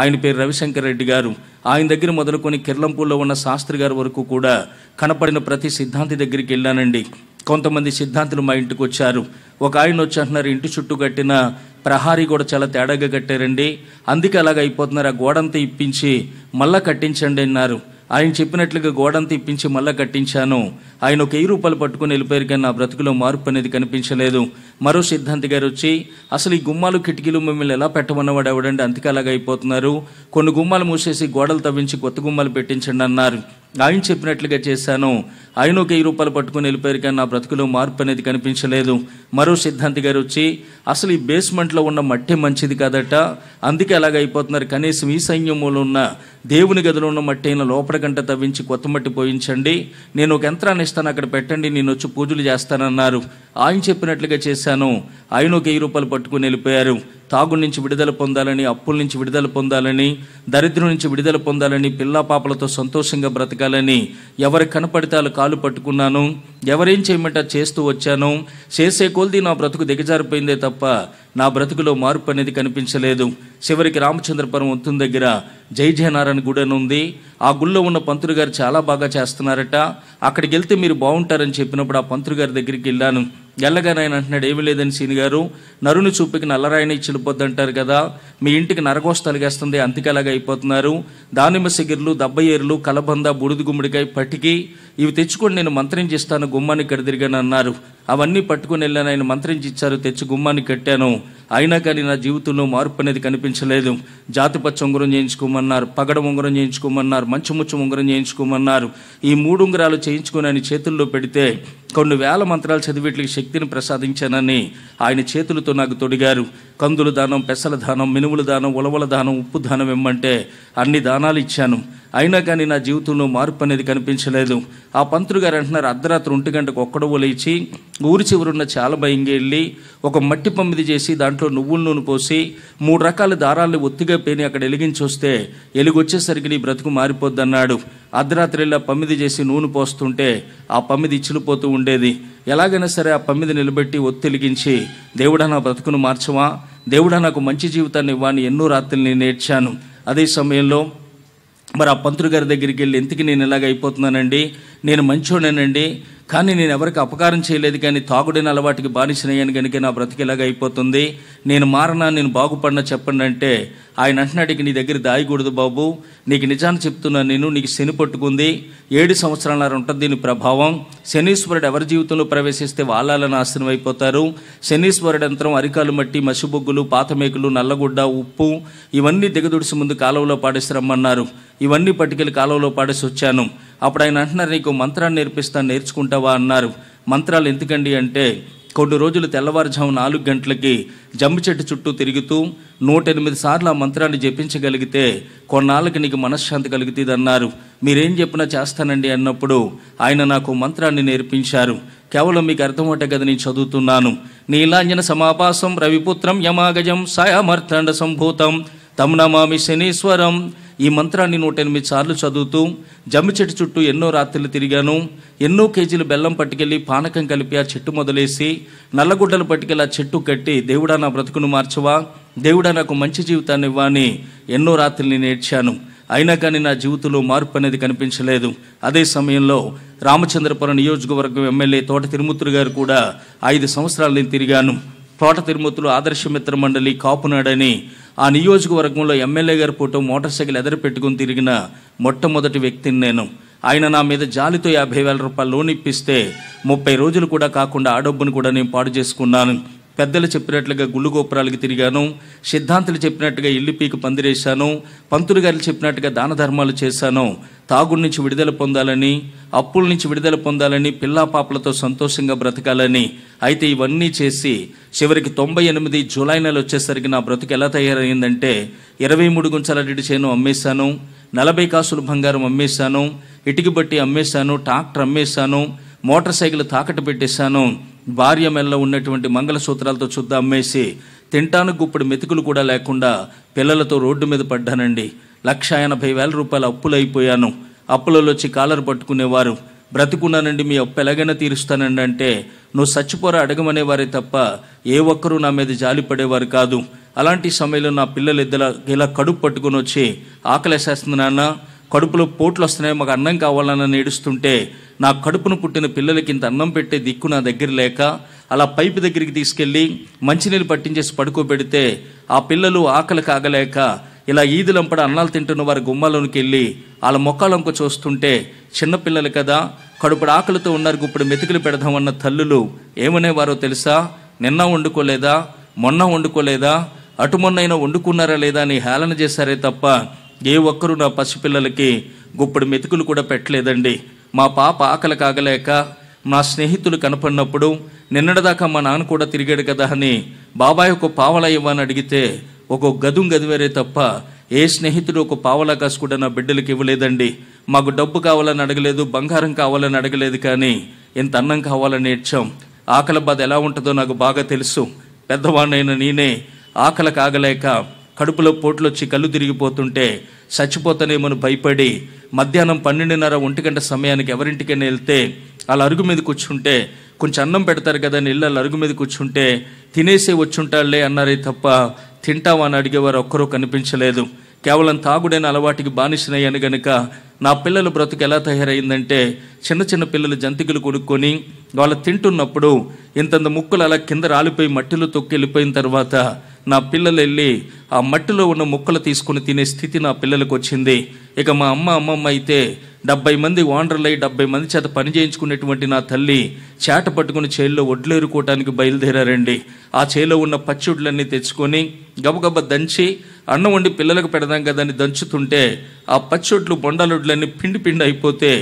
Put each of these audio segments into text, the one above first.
ఆయన పేరు రవిశంకర్ రెడ్డి గారు ఆయన దగ్గర మొదలుకొని కిర్లంపూర్లో ఉన్న శాస్త్రి గారి వరకు కూడా కనపడిన ప్రతి సిద్ధాంతి దగ్గరికి వెళ్ళానండి కొంతమంది సిద్ధాంతులు మా ఇంటికి వచ్చారు ఒక ఆయన వచ్చి అంటున్నారు ఇంటి చుట్టూ కట్టిన ప్రహారీ కూడా చాలా తేడాగా కట్టారండి అందుకే అలాగ అయిపోతున్నారు ఆ గోడంతా ఇప్పించి మళ్ళా కట్టించండి అన్నారు ఆయన చెప్పినట్లుగా గోడంతా ఇప్పించి మళ్ళీ కట్టించాను ఆయన ఒక వెయ్యి రూపాయలు పట్టుకుని వెళ్ళిపోయారు కానీ నా బ్రతుకులో మార్పు అనేది కనిపించలేదు మరో సిద్ధాంతి గారు వచ్చి అసలు ఈ గుమ్మాలు కిటికీలు మిమ్మల్ని ఎలా పెట్టమన్నవాడు ఎవడండి అంతకాలాగా అయిపోతున్నారు కొన్ని గుమ్మాలు మూసేసి గోడలు తవ్వించి కొత్త గుమ్మాలు పెట్టించండి అన్నారు ఆయన చెప్పినట్లుగా చేశాను ఆయన ఒక వెయ్యి రూపాయలు పట్టుకుని వెళ్ళిపోయారు కానీ నా బ్రతుకులో మార్పు అనేది కనిపించలేదు మరో సిద్ధాంతి గారు వచ్చి అసలు ఈ బేస్మెంట్లో ఉన్న మట్టే మంచిది కాదట అందుకే అలాగ అయిపోతున్నారు కనీసం ఈ సైన్యములో ఉన్న దేవుని గదిలో ఉన్న మట్టి అయిన లోపల గంట తవ్వించి కొత్త మట్టి పోయించండి నేను ఒక యంత్రాన్ని ఇస్తాను అక్కడ పెట్టండి నేను వచ్చి పూజలు చేస్తానన్నారు ఆయన చెప్పినట్లుగా చేశాను చేశాను ఆయన ఒక వెయ్యి రూపాయలు పట్టుకుని వెళ్ళిపోయారు తాగు నుంచి విడుదల పొందాలని అప్పుల నుంచి విడుదల పొందాలని దరిద్రం నుంచి విడుదల పొందాలని పిల్లా పాపలతో సంతోషంగా బ్రతకాలని ఎవరి కనపడితే కాలు పట్టుకున్నాను ఎవరేం చేయమంట చేస్తూ వచ్చాను చేసే కొలిది నా బ్రతుకు దిగజారిపోయిందే తప్ప నా బ్రతుకులో మార్పు అనేది కనిపించలేదు చివరికి రామచంద్రపురం వంతుని దగ్గర జై జయనారాయణ గుడి అని ఉంది ఆ గుళ్ళో ఉన్న పంతులు గారు చాలా బాగా చేస్తున్నారట అక్కడికి వెళ్తే మీరు బాగుంటారని చెప్పినప్పుడు ఆ పంతులు గారి దగ్గరికి వెళ్ళాను వెళ్ళగానే ఆయన అంటున్నాడు ఏమి లేదని సీని గారు నరుని చూపికి నల్లరాయణ ఇచ్చిన వెళ్ళిపోద్ది అంటారు కదా మీ ఇంటికి నరకోస్ తలిగేస్తుంది అంతికలాగా అయిపోతున్నారు దానిమ్మ సిగిర్లు ఏర్లు కలబంద బుడిది గుమ్మడికాయ పట్టికి ఇవి తెచ్చుకొని నేను మంత్రించి ఇస్తాను గుమ్మాన్ని ఇక్కడ అన్నారు అవన్నీ పట్టుకుని వెళ్ళాను ఆయన మంత్రించి ఇచ్చారు తెచ్చి గుమ్మాన్ని కట్టాను అయినా కానీ నా జీవితంలో మార్పు అనేది కనిపించలేదు జాతిపచ్చ ఉంగరం చేయించుకోమన్నారు పగడ ఉంగరం చేయించుకోమన్నారు ముచ్చం ఉంగరం చేయించుకోమన్నారు ఈ మూడు ఉంగరాలు చేయించుకొని ఆయన చేతుల్లో పెడితే కొన్ని వేల మంత్రాలు చదివేట్లకి శక్తిని ప్రసాదించానని ఆయన చేతులతో నాకు తొడిగారు కందుల దానం పెసల దానం మినుముల దానం ఉలవల దానం ఉప్పు దానం ఇమ్మంటే అన్ని దానాలు ఇచ్చాను అయినా కానీ నా జీవితంలో మార్పు అనేది కనిపించలేదు ఆ పంతులు గారు అంటున్నారు అర్ధరాత్రి ఒంటి గంటకు ఒక్కడవు లేచి ఊరి చివరున్న చాలా భయంగా వెళ్ళి ఒక మట్టి పమ్మిది చేసి దాంట్లో నువ్వుల నూనె పోసి మూడు రకాల దారాలను ఒత్తిగా పేని అక్కడ వెలిగించి వస్తే వెలుగొచ్చేసరికి నీ బ్రతుకు మారిపోద్దన్నాడు అర్ధరాత్రిలో పమ్మిది చేసి నూనె పోస్తుంటే ఆ పమ్మిది ఇచ్చిలిపోతూ ఉండేది ఎలాగైనా సరే ఆ పమ్మిది నిలబెట్టి ఒత్తిలిగించి దేవుడా నా బ్రతుకును మార్చవా దేవుడా నాకు మంచి జీవితాన్ని ఇవ్వని ఎన్నో రాత్రులు నేను నేర్చాను అదే సమయంలో మరి ఆ పంతులు గారి దగ్గరికి వెళ్ళి ఎందుకు నేను ఇలాగ అయిపోతున్నానండి నేను మంచోడేనండి కానీ నేను ఎవరికి అపకారం చేయలేదు కానీ తాగుడైన అలవాటుకి బానిసనయ్యాను కనుక నా బ్రతికి ఇలాగ అయిపోతుంది నేను మారనా నేను బాగుపడినా చెప్పండి అంటే ఆయన అంటున్నాడు ఇక నీ దగ్గర దాయకూడదు బాబు నీకు నిజాన్ని చెప్తున్నాను నేను నీకు శని పట్టుకుంది ఏడు సంవత్సరాల ఉంటుంది దీని ప్రభావం శనీశ్వరుడు ఎవరి జీవితంలో ప్రవేశిస్తే వాళ్ళ నాశనం అయిపోతారు శనీశ్వరుడు అంతరం అరికాలు మట్టి మసిబొగ్గులు పాతమేకులు నల్లగుడ్డ ఉప్పు ఇవన్నీ దిగదుడిసి ముందు కాలువలో పాడేసి రమ్మన్నారు ఇవన్నీ పట్టుకెళ్ళి కాలువలో పాడేసి వచ్చాను అప్పుడు ఆయన అంటున్నారు నీకు మంత్రాన్ని నేర్పిస్తాను నేర్చుకుంటావా అన్నారు మంత్రాలు ఎందుకండి అంటే కొన్ని రోజులు తెల్లవారుజాము నాలుగు గంటలకి జమ్మి చెట్టు చుట్టూ తిరుగుతూ నూట ఎనిమిది సార్లు ఆ మంత్రాన్ని జపించగలిగితే కొన్నాళ్ళకి నీకు మనశ్శాంతి కలుగుతుంది అన్నారు మీరేం చెప్పినా చేస్తానండి అన్నప్పుడు ఆయన నాకు మంత్రాన్ని నేర్పించారు కేవలం మీకు అర్థమవుటే కదా నేను చదువుతున్నాను నీలాంజన సమాపాసం రవిపుత్రం యమాగజం సాయామర్థండ సంభూతం తమ్ నమామి శనీశ్వరం ఈ మంత్రాన్ని నూట ఎనిమిది సార్లు చదువుతూ జమ్మి చెట్టు చుట్టూ ఎన్నో రాత్రులు తిరిగాను ఎన్నో కేజీలు బెల్లం పట్టుకెళ్ళి పానకం కలిపి ఆ చెట్టు మొదలేసి నల్లగుడ్డలు పట్టుకెళ్ళి ఆ చెట్టు కట్టి దేవుడా నా బ్రతుకును మార్చవా దేవుడా నాకు మంచి జీవితాన్ని ఇవ్వని అని ఎన్నో రాత్రులు నేను ఏడ్చాను అయినా కానీ నా జీవితంలో మార్పు అనేది కనిపించలేదు అదే సమయంలో రామచంద్రపురం నియోజకవర్గం ఎమ్మెల్యే తోట తిరుమూర్తులు గారు కూడా ఐదు సంవత్సరాలు నేను తిరిగాను తోట తిరుమతులు ఆదర్శమిత్ర మండలి కాపునాడని ఆ నియోజకవర్గంలో ఎమ్మెల్యే గారు పూట మోటార్ సైకిల్ ఎదరు పెట్టుకుని తిరిగిన మొట్టమొదటి వ్యక్తిని నేను ఆయన నా మీద జాలితో యాభై వేల రూపాయలు లోన్ ఇప్పిస్తే ముప్పై రోజులు కూడా కాకుండా ఆ డబ్బును కూడా నేను పాడు చేసుకున్నాను పెద్దలు చెప్పినట్లుగా గుళ్ళు గోపురాలకు తిరిగాను సిద్ధాంతులు చెప్పినట్టుగా ఇల్లు పీకి పందిరేశాను పంతులు గారు చెప్పినట్టుగా దాన ధర్మాలు చేశాను తాగుడి నుంచి విడుదల పొందాలని అప్పుల నుంచి విడుదల పొందాలని పిల్లా పాపలతో సంతోషంగా బ్రతకాలని అయితే ఇవన్నీ చేసి చివరికి తొంభై ఎనిమిది జూలై నెల వచ్చేసరికి నా బ్రతుకు ఎలా తయారైందంటే ఇరవై మూడు గుంచాల రెడ్డి చేను అమ్మేశాను నలభై కాసులు బంగారం అమ్మేశాను ఇటుకబట్టి బట్టి అమ్మేశాను ట్రాక్టర్ అమ్మేశాను మోటార్ సైకిల్ తాకట్టు పెట్టేశాను భార్య మెల్లో ఉన్నటువంటి మంగళసూత్రాలతో చుద్ద అమ్మేసి తింటాను గుప్పుడు మెతుకులు కూడా లేకుండా పిల్లలతో రోడ్డు మీద పడ్డానండి లక్ష ఎనభై వేల రూపాయల అప్పులైపోయాను అప్పులలో వచ్చి కాలర్ పట్టుకునేవారు బ్రతుకున్నానండి మీ అప్పు ఎలాగైనా తీరుస్తానండి అంటే నువ్వు చచ్చిపోరా అడగమనేవారే తప్ప ఏ ఒక్కరూ నా మీద జాలి పడేవారు కాదు అలాంటి సమయంలో నా పిల్లలు ఇద్దరు ఇలా కడుపు పట్టుకుని వచ్చి ఆకలేసేస్తుంది నాన్న కడుపులో పోట్లు వస్తున్నాయి మాకు అన్నం కావాలని ఏడుస్తుంటే నా కడుపును పుట్టిన పిల్లలకి ఇంత అన్నం పెట్టే దిక్కు నా దగ్గర లేక అలా పైపు దగ్గరికి తీసుకెళ్ళి మంచినీళ్ళు పట్టించేసి పడుకోబెడితే ఆ పిల్లలు ఆకలి కాగలేక ఇలా ఈదులంపడ అన్నాలు తింటున్న వారి గుమ్మలోనికి వెళ్ళి వాళ్ళ మొక్కలంక చూస్తుంటే చిన్నపిల్లలు కదా కడుపుడు ఆకలితో ఉన్నారు ఇప్పుడు మెతుకులు పెడదామన్న తల్లులు ఏమనేవారో తెలుసా నిన్న వండుకోలేదా మొన్న వండుకోలేదా అటు అయినా వండుకున్నారా లేదా అని హేళన చేశారే తప్ప ఏ ఒక్కరూ నా పసిపిల్లలకి గుప్పడి మెతుకులు కూడా పెట్టలేదండి మా పాప ఆకలి కాగలేక మా స్నేహితులు కనపడినప్పుడు నిన్నటిదాకా మా నాన్న కూడా తిరిగాడు కదా అని బాబాయ్ ఒక పావలా ఇవ్వని అడిగితే ఒక గదుం గదివేరే తప్ప ఏ స్నేహితుడు ఒక పావలా కాసు కూడా నా బిడ్డలకి ఇవ్వలేదండి మాకు డబ్బు కావాలని అడగలేదు బంగారం కావాలని అడగలేదు కానీ ఇంత అన్నం కావాలని నేర్చాం ఆకలి బాధ ఎలా ఉంటుందో నాకు బాగా తెలుసు పెద్దవాణ్ణైన నేనే ఆకలి కాగలేక కడుపులో పోట్లు వచ్చి కళ్ళు తిరిగిపోతుంటే చచ్చిపోతానేమోని భయపడి మధ్యాహ్నం పన్నెండున్నర ఒంటి గంట సమయానికి ఎవరింటికైనా వెళ్తే వాళ్ళ అరుగు మీద కూర్చుంటే కొంచెం అన్నం పెడతారు కదా అని ఇళ్ళ అరుగు మీద కూర్చుంటే తినేసే వచ్చుంటాళ్లే అన్నారే తప్ప తింటావా అని అడిగేవారు ఒక్కరూ కనిపించలేదు కేవలం తాగుడైన అలవాటికి బానిసనయ్యాను గనుక నా పిల్లల బ్రతుకు ఎలా తయారైందంటే చిన్న చిన్న పిల్లలు జంతికలు కొనుక్కొని వాళ్ళు తింటున్నప్పుడు ఇంతంత ముక్కలు అలా కింద రాలిపోయి మట్టిలో తొక్కి వెళ్ళిపోయిన తర్వాత నా పిల్లలు వెళ్ళి ఆ మట్టిలో ఉన్న ముక్కలు తీసుకుని తినే స్థితి నా పిల్లలకు వచ్చింది ఇక మా అమ్మ అమ్మమ్మ అయితే డెబ్బై మంది అయి డెబ్బై మంది చేత పని చేయించుకునేటువంటి నా తల్లి చేట పట్టుకుని చేల్లో వడ్లేరుకోవటానికి బయలుదేరారండి ఆ చేలో ఉన్న పచ్చిడ్లన్నీ తెచ్చుకొని గబగబ దంచి అన్నం వండి పిల్లలకు పెడదాం కదా అని దంచుతుంటే ఆ పచ్చొడ్లు బొండలొడ్లన్నీ పిండి పిండి అయిపోతే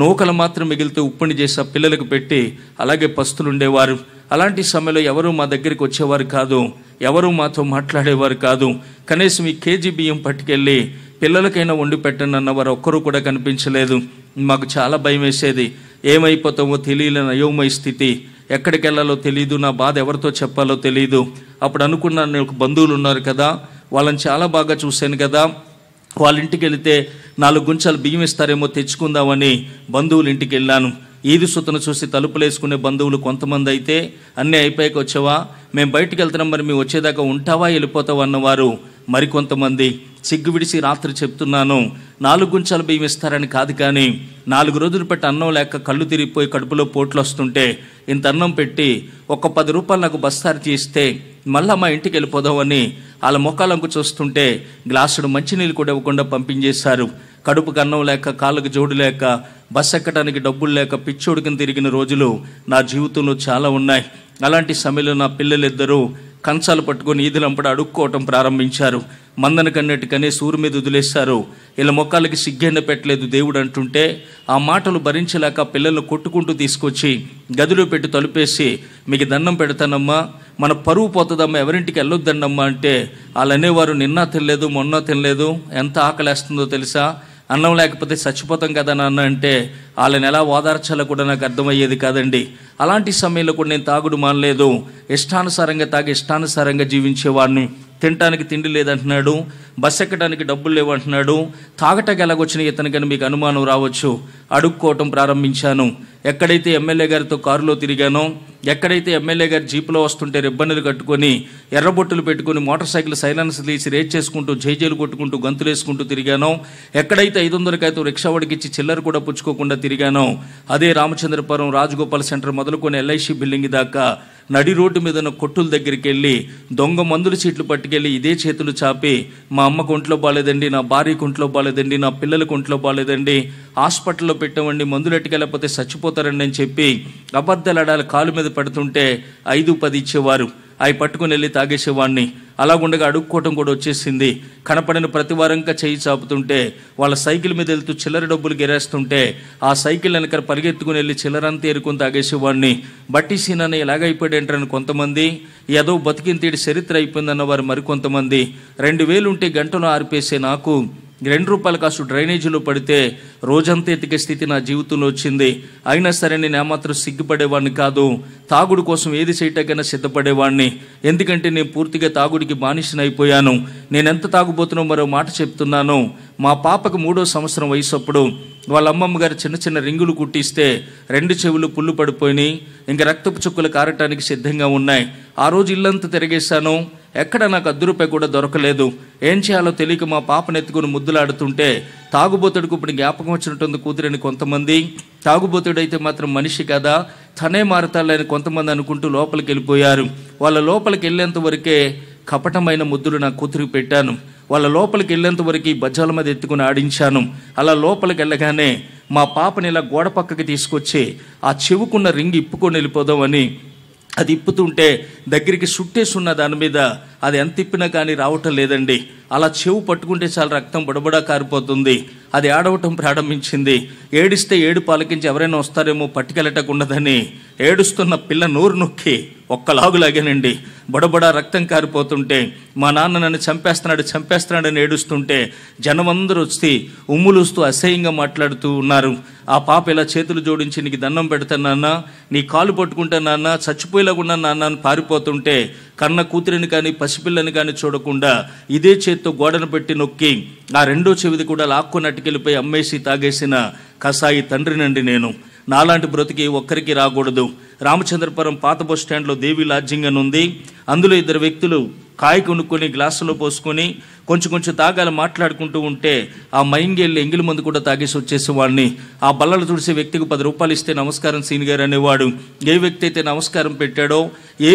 నూకలు మాత్రం మిగిలితే ఉప్పుని చేసి ఆ పిల్లలకు పెట్టి అలాగే పస్తులు ఉండేవారు అలాంటి సమయంలో ఎవరూ మా దగ్గరికి వచ్చేవారు కాదు ఎవరు మాతో మాట్లాడేవారు కాదు కనీసం ఈ కేజీ బియ్యం పట్టుకెళ్ళి పిల్లలకైనా వండి పెట్టండి అన్నవారు ఒక్కరూ కూడా కనిపించలేదు మాకు చాలా భయం వేసేది ఏమైపోతామో తెలియలేని అయోమయ స్థితి ఎక్కడికి వెళ్ళాలో తెలియదు నా బాధ ఎవరితో చెప్పాలో తెలియదు అప్పుడు అనుకున్నాను నేను బంధువులు ఉన్నారు కదా వాళ్ళని చాలా బాగా చూశాను కదా వాళ్ళ ఇంటికి వెళితే నాలుగు గుంచాలు బియ్యం ఇస్తారేమో తెచ్చుకుందామని బంధువులు ఇంటికి వెళ్ళాను ఈది సుతను చూసి తలుపులేసుకునే బంధువులు కొంతమంది అయితే అన్నీ అయిపోయాక వచ్చావా మేము బయటికి వెళ్తున్నాం మరి మేము వచ్చేదాకా ఉంటావా వెళ్ళిపోతావా అన్నవారు మరికొంతమంది సిగ్గు విడిచి రాత్రి చెప్తున్నాను నాలుగు గుంచాలు బియ్యం ఇస్తారని కాదు కానీ నాలుగు రోజులు పెట్టి అన్నం లేక కళ్ళు తిరిగిపోయి కడుపులో పోట్లు వస్తుంటే ఇంత అన్నం పెట్టి ఒక పది రూపాయలు నాకు బస్తారు తీస్తే మళ్ళా మా ఇంటికి వెళ్ళిపోదామని వాళ్ళ ముఖాలంకు చూస్తుంటే గ్లాసుడు మంచినీళ్ళు కూడా ఇవ్వకుండా పంపించేశారు కడుపు కన్నం లేక కాళ్ళకు జోడు లేక బస్ ఎక్కడానికి డబ్బులు లేక పిచ్చోడికని తిరిగిన రోజులు నా జీవితంలో చాలా ఉన్నాయి అలాంటి సమయంలో నా పిల్లలిద్దరూ కంచాలు పట్టుకొని ఈదులంపడ అడుక్కోవటం ప్రారంభించారు మందన కన్నట్టుకనే సూర్యు మీద వదిలేస్తారు ఇలా మొక్కలకి సిగ్గెండ పెట్టలేదు దేవుడు అంటుంటే ఆ మాటలు భరించలేక పిల్లలు కొట్టుకుంటూ తీసుకొచ్చి గదిలో పెట్టి తలుపేసి మీకు దండం పెడతానమ్మా మన పరువు పోతుందమ్మా ఎవరింటికి వెళ్ళొద్దన్నమ్మా అంటే వాళ్ళు అనేవారు నిన్న తినలేదు మొన్న తినలేదు ఎంత ఆకలేస్తుందో తెలుసా అన్నం లేకపోతే చచ్చిపోతాం కదా నాన్న అంటే వాళ్ళని ఎలా ఓదార్చాలో కూడా నాకు అర్థమయ్యేది కాదండి అలాంటి సమయంలో కూడా నేను తాగుడు మానలేదు ఇష్టానుసారంగా తాగి ఇష్టానుసారంగా జీవించేవాడిని తినటానికి తిండి లేదంటున్నాడు బస్ ఎక్కడానికి డబ్బులు లేవంటున్నాడు తాగటానికి ఎలాగొచ్చిన ఇతనికని మీకు అనుమానం రావచ్చు అడుక్కోవటం ప్రారంభించాను ఎక్కడైతే ఎమ్మెల్యే గారితో కారులో తిరిగానో ఎక్కడైతే ఎమ్మెల్యే గారు జీపులో వస్తుంటే రిబ్బన్లు కట్టుకొని ఎర్రబొట్టులు పెట్టుకొని మోటార్ సైకిల్ సైలెన్స్ తీసి రేట్ చేసుకుంటూ జైజేలు కొట్టుకుంటూ గంతులు వేసుకుంటూ తిరిగానో ఎక్కడైతే ఐదు వందలకైతే రిక్షావాడికి ఇచ్చి చిల్లర కూడా పుచ్చుకోకుండా తిరిగానో అదే రామచంద్రపురం రాజగోపాల్ సెంటర్ మొదలుకొని ఎల్ఐసి బిల్డింగ్ దాకా నడి రోడ్డు మీద ఉన్న కొట్టుల దగ్గరికి వెళ్ళి దొంగ మందుల చీట్లు పట్టుకెళ్ళి ఇదే చేతులు చాపి మా అమ్మకు ఒంట్లో బాగాలేదండి నా భార్యకు ఒంట్లో బాగాలేదండి నా పిల్లలకు ఒంట్లో బాగాలేదండి హాస్పిటల్లో పెట్టమండి మందులు ఎట్టుకెళ్ళకపోతే చచ్చిపోతారండి అని చెప్పి అబద్ధాలు కాలు మీద పెడుతుంటే ఐదు పది ఇచ్చేవారు అవి పట్టుకుని వెళ్ళి తాగేసేవాడిని అలాగుండగా అడుక్కోవటం కూడా వచ్చేసింది కనపడిన ప్రతి వారంగా చేయి చాపుతుంటే వాళ్ళ సైకిల్ మీద వెళ్తూ చిల్లర డబ్బులు గెరేస్తుంటే ఆ సైకిల్ వెనక పరిగెత్తుకుని వెళ్ళి చిల్లరంతా ఎరుకొని తాగేసేవాడిని బట్టి సీనని ఎలాగైపోయాడంటారని కొంతమంది ఏదో బతికిన తీడి చరిత్ర అయిపోయిందన్న వారు మరికొంతమంది రెండు వేలుంటే గంటను ఆరిపేసే నాకు రెండు రూపాయలు కాసు డ్రైనేజీలో పడితే రోజంతా ఎతికే స్థితి నా జీవితంలో వచ్చింది అయినా సరే నేను ఏమాత్రం సిగ్గుపడేవాడిని కాదు తాగుడు కోసం ఏది చేయటకైనా సిద్ధపడేవాడిని ఎందుకంటే నేను పూర్తిగా తాగుడికి నేను ఎంత తాగుబోతున్నా మరో మాట చెప్తున్నాను మా పాపకు మూడో సంవత్సరం వయసప్పుడు వాళ్ళ అమ్మమ్మ గారు చిన్న చిన్న రింగులు కుట్టిస్తే రెండు చెవులు పుల్లు పడిపోయినాయి ఇంకా రక్తపు చుక్కలు కారటానికి సిద్ధంగా ఉన్నాయి ఆ రోజు ఇల్లంతా తిరిగేశాను ఎక్కడ నాకు అద్దు రూపాయి కూడా దొరకలేదు ఏం చేయాలో తెలియక మా పాపను ఎత్తుకుని ముద్దులాడుతుంటే తాగుబోతుడికి ఇప్పుడు జ్ఞాపకం వచ్చినట్టుంది కూతురని కొంతమంది అయితే మాత్రం మనిషి కదా తనే మారతాలని కొంతమంది అనుకుంటూ లోపలికి వెళ్ళిపోయారు వాళ్ళ లోపలికి వెళ్ళేంత వరకే కపటమైన ముద్దులు నా కూతురికి పెట్టాను వాళ్ళ లోపలికి వెళ్ళేంత వరకు ఈ బజ్జాల మీద ఎత్తుకుని ఆడించాను అలా లోపలికి వెళ్ళగానే మా పాపని ఇలా గోడ పక్కకి తీసుకొచ్చి ఆ చెవుకున్న రింగ్ ఇప్పుకొని వెళ్ళిపోదామని అది ఇప్పుతుంటే దగ్గరికి సుట్టేసి ఉన్న దాని మీద అది ఎంత తిప్పినా కానీ రావటం లేదండి అలా చెవు పట్టుకుంటే చాలా రక్తం బుడబుడ కారిపోతుంది అది ఆడవటం ప్రారంభించింది ఏడిస్తే ఏడు పాలకించి ఎవరైనా వస్తారేమో పట్టుకెళ్ళటకుండదని ఏడుస్తున్న పిల్ల నోరు నొక్కి ఒక్కలాగులాగానండి బుడబడా రక్తం కారిపోతుంటే మా నాన్న నన్ను చంపేస్తున్నాడు చంపేస్తున్నాడని ఏడుస్తుంటే జనమందరూ వచ్చి ఉమ్ములుస్తూ అసహ్యంగా మాట్లాడుతూ ఉన్నారు ఆ పాప ఇలా చేతులు జోడించి నీకు దండం నాన్న నీ కాలు పట్టుకుంటా నాన్న చచ్చిపోయేలాగున్నా నాన్న అని పారిపోతుంటే కన్న కూతురిని కానీ పసి పసిపిల్లని కానీ చూడకుండా ఇదే చేత్తో గోడను పెట్టి నొక్కి ఆ రెండో చెవిది కూడా లాక్కున్నట్టుకెళ్ళిపోయి అమ్మేసి తాగేసిన కసాయి తండ్రినండి నేను నాలాంటి బ్రతికి ఒక్కరికి రాకూడదు రామచంద్రపురం పాత బస్ స్టాండ్లో దేవి లాడ్జింగ్ అని ఉంది అందులో ఇద్దరు వ్యక్తులు కాయ కొనుక్కొని గ్లాసులో పోసుకొని కొంచెం కొంచెం తాగాలి మాట్లాడుకుంటూ ఉంటే ఆ మైంగెళ్ళి ఎంగిలి మందు కూడా తాగేసి వచ్చేసేవాడిని ఆ బల్లలు చూసే వ్యక్తికి పది రూపాయలు ఇస్తే నమస్కారం సీన్ గారు అనేవాడు ఏ వ్యక్తి అయితే నమస్కారం పెట్టాడో ఏ